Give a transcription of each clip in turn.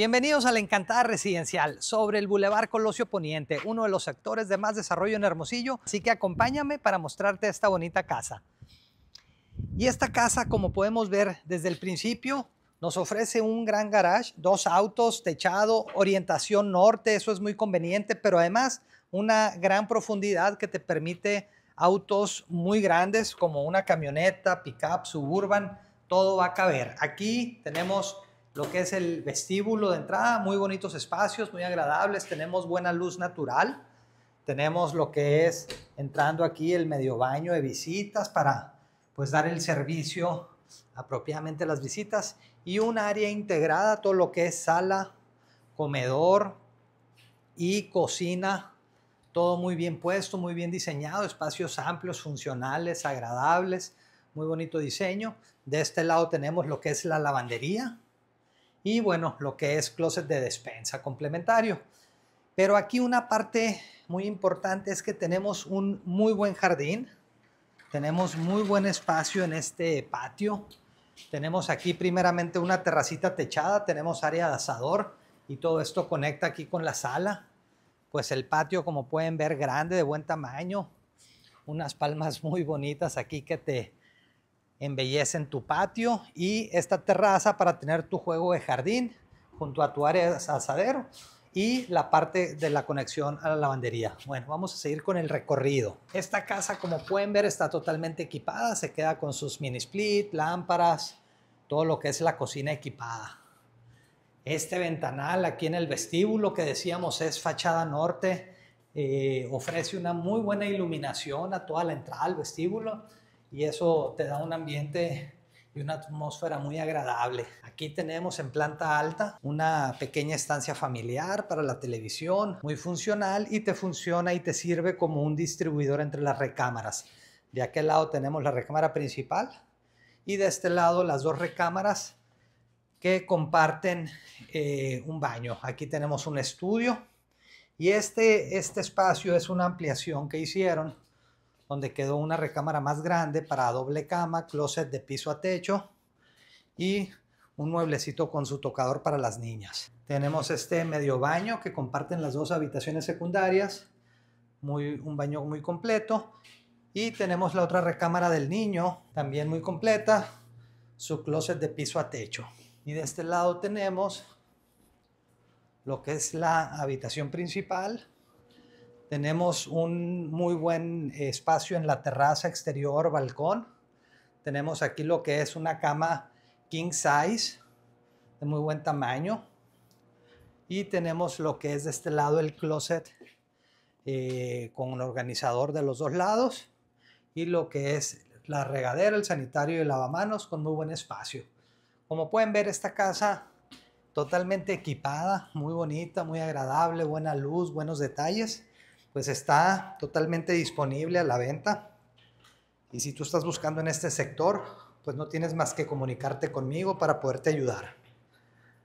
Bienvenidos a la encantada residencial sobre el Boulevard Colosio Poniente, uno de los sectores de más desarrollo en Hermosillo, así que acompáñame para mostrarte esta bonita casa. Y esta casa, como podemos ver desde el principio, nos ofrece un gran garage, dos autos, techado, orientación norte, eso es muy conveniente, pero además una gran profundidad que te permite autos muy grandes como una camioneta, pickup, suburban, todo va a caber. Aquí tenemos lo que es el vestíbulo de entrada, muy bonitos espacios, muy agradables, tenemos buena luz natural, tenemos lo que es entrando aquí el medio baño de visitas para pues dar el servicio apropiadamente a las visitas y un área integrada, todo lo que es sala, comedor y cocina, todo muy bien puesto, muy bien diseñado, espacios amplios, funcionales, agradables, muy bonito diseño. De este lado tenemos lo que es la lavandería, y bueno, lo que es closet de despensa complementario. Pero aquí una parte muy importante es que tenemos un muy buen jardín, tenemos muy buen espacio en este patio, tenemos aquí primeramente una terracita techada, tenemos área de asador y todo esto conecta aquí con la sala. Pues el patio, como pueden ver, grande, de buen tamaño, unas palmas muy bonitas aquí que te embellecen tu patio y esta terraza para tener tu juego de jardín junto a tu área de asadero y la parte de la conexión a la lavandería. Bueno, vamos a seguir con el recorrido. Esta casa, como pueden ver, está totalmente equipada. Se queda con sus mini split, lámparas, todo lo que es la cocina equipada. Este ventanal aquí en el vestíbulo que decíamos es fachada norte. Eh, ofrece una muy buena iluminación a toda la entrada al vestíbulo y eso te da un ambiente y una atmósfera muy agradable. Aquí tenemos en planta alta una pequeña estancia familiar para la televisión, muy funcional y te funciona y te sirve como un distribuidor entre las recámaras. De aquel lado tenemos la recámara principal y de este lado las dos recámaras que comparten eh, un baño. Aquí tenemos un estudio y este, este espacio es una ampliación que hicieron donde quedó una recámara más grande para doble cama, closet de piso a techo y un mueblecito con su tocador para las niñas. Tenemos este medio baño que comparten las dos habitaciones secundarias, muy, un baño muy completo. Y tenemos la otra recámara del niño, también muy completa, su closet de piso a techo. Y de este lado tenemos lo que es la habitación principal, tenemos un muy buen espacio en la terraza exterior, balcón. Tenemos aquí lo que es una cama king size de muy buen tamaño. Y tenemos lo que es de este lado el closet eh, con un organizador de los dos lados. Y lo que es la regadera, el sanitario y el lavamanos con muy buen espacio. Como pueden ver, esta casa totalmente equipada, muy bonita, muy agradable, buena luz, buenos detalles pues está totalmente disponible a la venta. Y si tú estás buscando en este sector, pues no tienes más que comunicarte conmigo para poderte ayudar.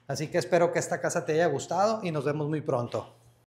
Así que espero que esta casa te haya gustado y nos vemos muy pronto.